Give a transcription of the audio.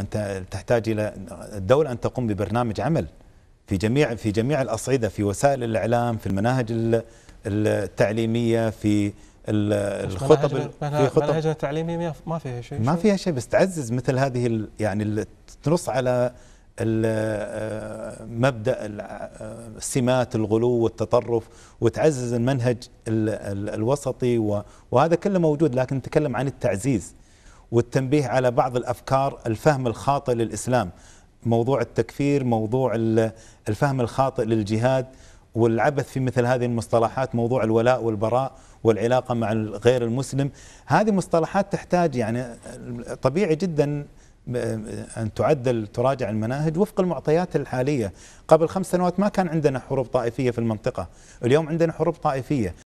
انت تحتاج الى الدوله ان تقوم ببرنامج عمل في جميع في جميع الاصعده في وسائل الاعلام في المناهج التعليميه في الخطب في خطب المناهج التعليميه ما فيها شيء ما فيها شيء بس تعزز مثل هذه يعني تنص على آه، مبدا آه، سمات الغلو والتطرف وتعزز المنهج الوسطي وهذا كله موجود لكن نتكلم عن التعزيز والتنبيه على بعض الافكار الفهم الخاطئ للاسلام موضوع التكفير موضوع الفهم الخاطئ للجهاد والعبث في مثل هذه المصطلحات موضوع الولاء والبراء والعلاقة مع غير المسلم هذه مصطلحات تحتاج يعني طبيعي جدا أن تعدل تراجع المناهج وفق المعطيات الحالية قبل خمس سنوات ما كان عندنا حروب طائفية في المنطقة اليوم عندنا حروب طائفية